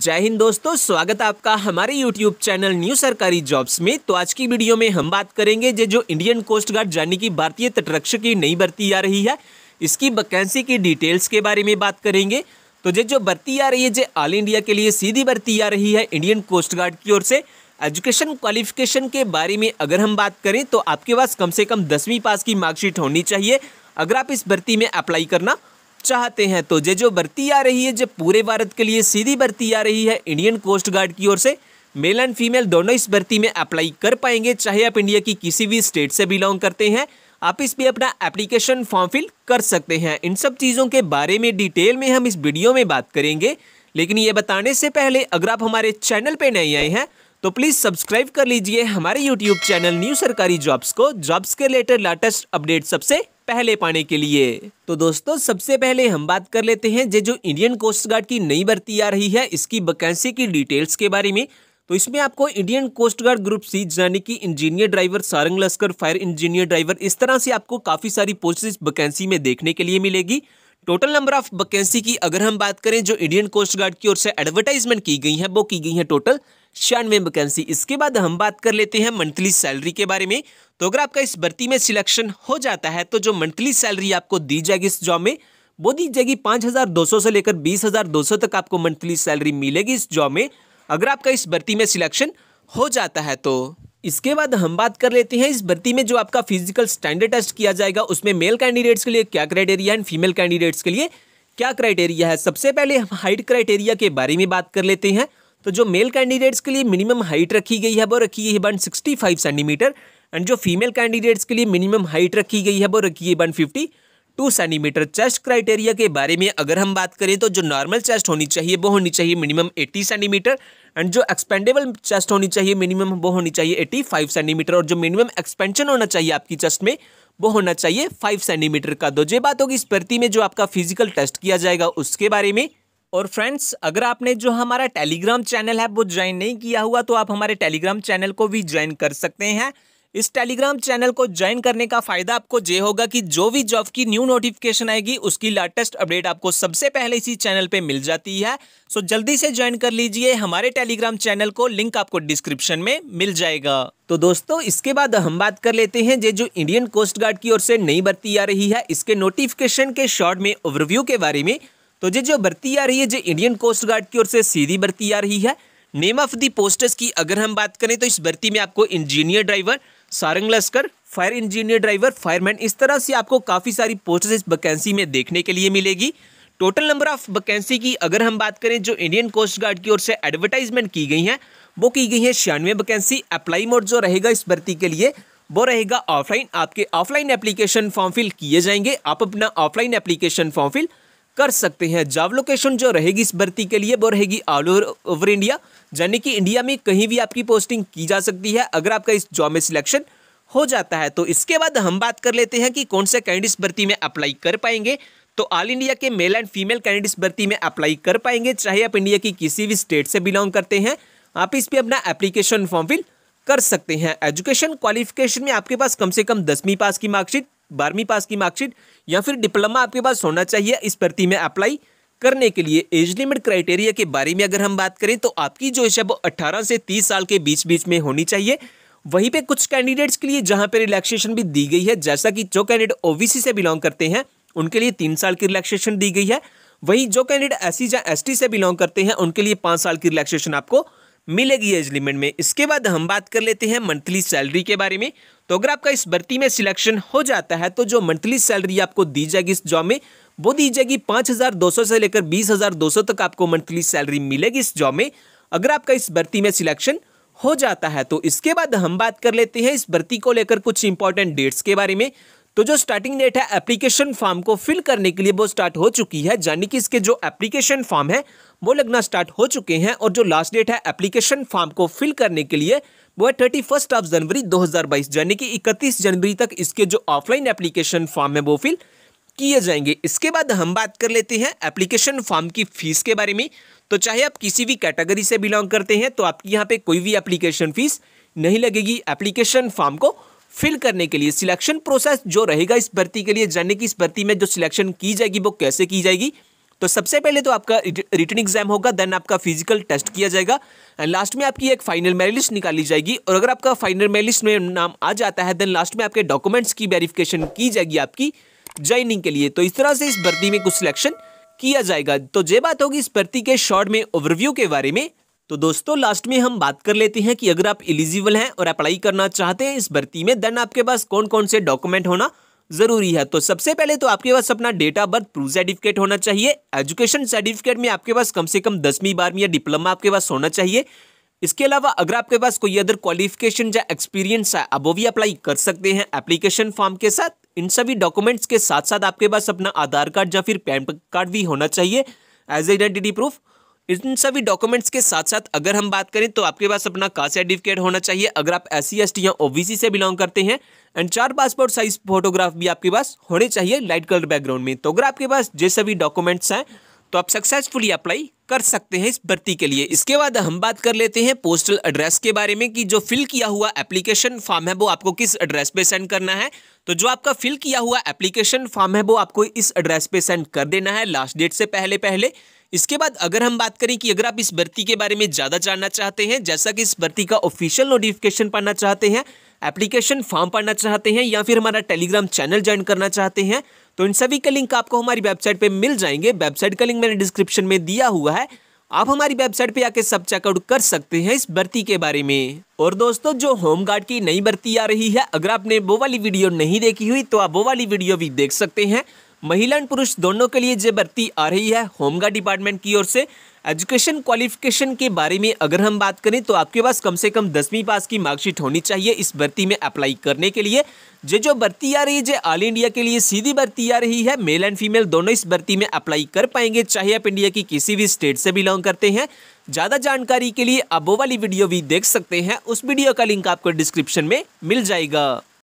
जय हिंद दोस्तों स्वागत है आपका हमारे YouTube चैनल न्यू सरकारी जॉब्स में तो आज की वीडियो में हम बात करेंगे जो जो इंडियन कोस्ट गार्ड जाने की भारतीय तटरक्षक की नई भर्ती आ रही है इसकी वैकेंसी की डिटेल्स के बारे में बात करेंगे तो जो जो भर्ती आ रही है जो ऑल इंडिया के लिए सीधी भर्ती आ रही है इंडियन कोस्ट गार्ड की ओर से एजुकेशन क्वालिफिकेशन के बारे में अगर हम बात करें तो आपके पास कम से कम दसवीं पास की मार्कशीट होनी चाहिए अगर आप इस भर्ती में अप्लाई करना चाहते हैं तो ये जो भर्ती आ रही है जो पूरे भारत के लिए सीधी भर्ती आ रही है इंडियन कोस्ट गार्ड की ओर से मेल एंड फीमेल दोनों इस भर्ती में अप्लाई कर पाएंगे चाहे आप इंडिया की किसी भी स्टेट से बिलोंग करते हैं आप इस पर अपना एप्लीकेशन फॉर्म फिल कर सकते हैं इन सब चीज़ों के बारे में डिटेल में हम इस वीडियो में बात करेंगे लेकिन ये बताने से पहले अगर आप हमारे चैनल पर नहीं आए हैं तो प्लीज़ सब्सक्राइब कर लीजिए हमारे यूट्यूब चैनल न्यू सरकारी जॉब्स को जॉब्स के रिलेटेड लेटेस्ट अपडेट सबसे पहले पाने के लिए तो दोस्तों सबसे पहले हम बात कर लेते हैं जे जो इंडियन कोस्ट गार्ड की नई भर्ती आ रही है इसकी वैकेंसी की डिटेल्स के बारे में तो इसमें आपको Indian coast guard group C यानी कि इंजीनियर ड्राइवर सारंग लश्कर फायर इंजीनियर ड्राइवर इस तरह से आपको काफ़ी सारी पोस्ट वैकेंसी में देखने के लिए मिलेगी टोटल नंबर ऑफ वैकेंसी की अगर हम बात करें जो इंडियन कोस्ट गार्ड की ओर से एडवर्टाइजमेंट की गई है वो की गई है टोटल छियानवे वैकेंसी इसके बाद हम बात कर लेते हैं मंथली सैलरी के बारे में तो अगर आपका इस भर्ती में सिलेक्शन हो जाता है तो जो मंथली सैलरी आपको दी जाएगी इस जॉब में वो दी जाएगी पाँच हज़ार दो सौ से लेकर बीस हज़ार दो सौ तक आपको मंथली सैलरी मिलेगी इस जॉब में अगर आपका इस भर्ती में सिलेक्शन हो जाता है तो इसके बाद हम बात कर लेते हैं इस भर्ती में जो आपका फिजिकल स्टैंडर्ड टेस्ट किया जाएगा उसमें मेल कैंडिडेट्स के लिए क्या क्राइटेरिया एंड फीमेल कैंडिडेट्स के लिए क्या क्राइटेरिया है सबसे पहले हम हाइट क्राइटेरिया के बारे में बात कर लेते हैं तो जो मेल कैंडिडेट्स के लिए मिनिमम हाइट रखी गई है वो रखी गई है one sixty five centimetre and जो फीमेल कैंडिडेट्स के लिए मिनिमम हाइट रखी गई है वो रखी है one fifty two centimetre chest criteria के बारे में अगर हम बात करें तो जो नॉर्मल चेस्ट होनी चाहिए वो होनी चाहिए मिनिमम एट्टी सेंटीमीटर एंड जो एक्सपेंडेबल चेस्ट होनी चाहिए मिनिमम वो होनी चाहिए एट्टी फाइव सेंटीमीटर और जो मिनिमम एक्सपेंशन होना चाहिए आपकी चेस्ट में वो होना चाहिए फाइव सेंटीमीटर का दो तो जो बात होगी इस प्रति में जो आपका फिजिकल टेस्ट किया जाएगा उसके बारे में और फ्रेंड्स अगर आपने जो हमारा टेलीग्राम चैनल है वो ज्वाइन नहीं किया हुआ तो आप हमारे टेलीग्राम चैनल को भी ज्वाइन कर सकते हैं इस टेलीग्राम चैनल को ज्वाइन करने का फायदा आपको ये होगा कि जो भी जॉब की न्यू नोटिफिकेशन आएगी उसकी लेटेस्ट अपडेट आपको सबसे पहले इसी चैनल पे मिल जाती है सो जल्दी से ज्वाइन कर लीजिए हमारे टेलीग्राम चैनल को लिंक आपको डिस्क्रिप्शन में मिल जाएगा तो दोस्तों इसके बाद हम बात कर लेते हैं जे जो इंडियन कोस्ट गार्ड की ओर से नई भर्ती आ रही है इसके नोटिफिकेशन के शॉर्ट में ओवरव्यू के बारे में तो जे जो भर्ती आ रही है जो इंडियन कोस्ट गार्ड की ओर से सीधी भर्ती आ रही है नेम ऑफ दी पोस्टर्स की अगर हम बात करें तो इस भर्ती में आपको इंजीनियर ड्राइवर सारंग लश्कर फायर इंजीनियर ड्राइवर फायरमैन इस तरह से आपको काफ़ी सारी पोस्ट इस वैकेंसी में देखने के लिए मिलेगी टोटल नंबर ऑफ वैकेंसी की अगर हम बात करें जो इंडियन कोस्ट गार्ड की ओर से एडवर्टाइजमेंट की गई हैं वो की गई है छियानवे वैकेंसी अप्लाई मोड जो रहेगा इस भर्ती के लिए वो रहेगा ऑफलाइन आपके ऑफलाइन एप्लीकेशन फॉर्म फिल किए जाएंगे आप अपना ऑफलाइन एप्लीकेशन फॉर्म फिल कर सकते हैं जॉब लोकेशन जो रहेगी इस भर्ती के लिए वो रहेगी ऑल ओवर इंडिया यानी कि इंडिया में कहीं भी आपकी पोस्टिंग की जा सकती है अगर आपका इस जॉब में सिलेक्शन हो जाता है तो इसके बाद हम बात कर लेते हैं कि कौन से कैंडिडेट्स भर्ती में अप्लाई कर पाएंगे तो ऑल इंडिया के मेल एंड फीमेल कैंडिडेट्स भर्ती में अप्लाई कर पाएंगे चाहे आप इंडिया की किसी भी स्टेट से बिलोंग करते हैं आप इस पर अपना एप्लीकेशन फॉर्म फिल कर सकते हैं एजुकेशन क्वालिफिकेशन में आपके पास कम से कम दसवीं पास की मार्कशीट बारहवीं पास की मार्कशीट या फिर डिप्लोमा आपके पास होना चाहिए इस भर्ती में अप्लाई करने के लिए एज लिमिट क्राइटेरिया के बारे में अगर हम बात करें तो आपकी जो है वो अट्ठारह से तीस साल के बीच बीच में होनी चाहिए वहीं पे कुछ कैंडिडेट्स के लिए जहां पे रिलैक्सेशन भी दी गई है जैसा कि जो कैंडिडेट ओबीसी से बिलोंग करते हैं उनके लिए तीन साल की रिलैक्सेशन दी गई है वहीं जो कैंडिडेट एस सी या एस से बिलोंग करते हैं उनके लिए पाँच साल की रिलैक्सेशन आपको मिलेगी एज लिमिट में इसके बाद हम बात कर लेते हैं मंथली सैलरी के बारे में तो अगर आपका इस भर्ती में सिलेक्शन हो जाता है तो जो मंथली सैलरी आपको दी जाएगी इस जॉब में वो दी जाएगी पांच हज़ार दो सौ से लेकर बीस हज़ार दो सौ तक आपको मंथली सैलरी मिलेगी इस जॉब में अगर आपका इस भर्ती में सिलेक्शन हो जाता है तो इसके बाद हम बात कर लेते हैं इस भर्ती को लेकर कुछ इंपॉर्टेंट डेट्स के बारे में तो जो स्टार्टिंग डेट है एप्लीकेशन फॉर्म को फिल करने के लिए वो स्टार्ट हो चुकी है यानी कि इसके जो एप्लीकेशन फॉर्म है वो लगना स्टार्ट हो चुके हैं और जो लास्ट डेट है एप्लीकेशन फॉर्म को फिल करने के लिए वो है थर्टी फर्स्ट ऑफ जनवरी 2022 यानी कि 31 जनवरी तक इसके जो ऑफलाइन एप्लीकेशन फॉर्म है वो फिल किए जाएंगे इसके बाद हम बात कर लेते हैं एप्लीकेशन फॉर्म की फीस के बारे में तो चाहे आप किसी भी कैटेगरी से बिलोंग करते हैं तो आपकी यहाँ पे कोई भी एप्लीकेशन फीस नहीं लगेगी एप्लीकेशन फॉर्म को फिल करने के लिए सिलेक्शन प्रोसेस जो रहेगा इस भर्ती के लिए जानने की इस भर्ती में जो सिलेक्शन की जाएगी वो कैसे की जाएगी तो सबसे पहले तो आपका रिटर्न एग्जाम होगा देन आपका फिजिकल टेस्ट किया जाएगा एंड लास्ट में आपकी एक फाइनल मेरिट लिस्ट निकाली जाएगी और अगर आपका फाइनल मेरिट लिस्ट में नाम आ जाता है देन लास्ट में आपके डॉक्यूमेंट्स की वेरिफिकेशन की जाएगी आपकी ज्वाइनिंग के लिए तो इस तरह से इस भर्ती में कुछ सिलेक्शन किया जाएगा तो ये बात होगी इस भर्ती के शॉर्ट में ओवरव्यू के बारे में तो दोस्तों लास्ट में हम बात कर लेते हैं कि अगर आप एलिजिबल हैं और अप्लाई करना चाहते हैं इस भर्ती में देन आपके पास कौन कौन से डॉक्यूमेंट होना ज़रूरी है तो सबसे पहले तो आपके पास अपना date of birth proof certificate होना चाहिए एजुकेशन सर्टिफिकेट में आपके पास कम से कम दसवीं बारहवीं या डिप्लोमा आपके पास होना चाहिए इसके अलावा अगर आपके पास कोई अदर क्वालिफिकेशन या एक्सपीरियंस है अब वो भी अप्लाई कर सकते हैं एप्लीकेशन फॉर्म के साथ इन सभी डॉक्यूमेंट्स के साथ साथ आपके पास अपना आधार कार्ड या फिर पैन कार्ड भी होना चाहिए एज आइडेंटिटी प्रूफ इन सभी डॉक्यूमेंट्स के साथ साथ अगर हम बात करें तो आपके पास अपना कास्ट सर्टिफिकेट होना चाहिए अगर आप एस सी या ओबीसी से बिलोंग करते हैं एंड चार पासपोर्ट साइज फोटोग्राफ भी आपके पास होने चाहिए लाइट कलर बैकग्राउंड में तो अगर आपके पास जे सभी डॉक्यूमेंट्स हैं तो आप सक्सेसफुली अप्लाई कर सकते हैं इस भर्ती के लिए इसके बाद हम बात कर लेते हैं पोस्टल एड्रेस के बारे में कि जो फिल किया हुआ एप्लीकेशन फॉर्म है वो आपको किस एड्रेस पे सेंड करना है तो जो आपका फिल किया हुआ एप्लीकेशन फॉर्म है वो आपको इस एड्रेस पे सेंड कर देना है लास्ट डेट से पहले पहले इसके बाद अगर हम बात करें कि अगर आप इस भर्ती के बारे में ज़्यादा जानना चाहते हैं जैसा कि इस भर्ती का ऑफिशियल नोटिफिकेशन पढ़ना चाहते हैं एप्लीकेशन फॉर्म पढ़ना चाहते हैं या फिर हमारा टेलीग्राम चैनल ज्वाइन करना चाहते हैं तो इन सभी का लिंक आपको हमारी वेबसाइट पर मिल जाएंगे वेबसाइट का लिंक मैंने डिस्क्रिप्शन में दिया हुआ है आप हमारी वेबसाइट पे आके सब चेकआउट कर सकते हैं इस भर्ती के बारे में और दोस्तों जो होम गार्ड की नई भर्ती आ रही है अगर आपने वो वाली वीडियो नहीं देखी हुई तो आप वो वाली वीडियो भी देख सकते हैं महिला एंड पुरुष दोनों के लिए जो भर्ती आ रही है होमगार्ड डिपार्टमेंट की ओर से एजुकेशन क्वालिफिकेशन के बारे में अगर हम बात करें तो आपके पास कम से कम दसवीं पास की मार्कशीट होनी चाहिए इस भर्ती में अप्लाई करने के लिए जो जो भर्ती आ रही है जो ऑल इंडिया के लिए सीधी भर्ती आ रही है मेल एंड फीमेल दोनों इस भर्ती में अप्लाई कर पाएंगे चाहे आप इंडिया की किसी भी स्टेट से बिलोंग करते हैं ज़्यादा जानकारी के लिए आप वो वाली वीडियो भी देख सकते हैं उस वीडियो का लिंक आपको डिस्क्रिप्शन में मिल जाएगा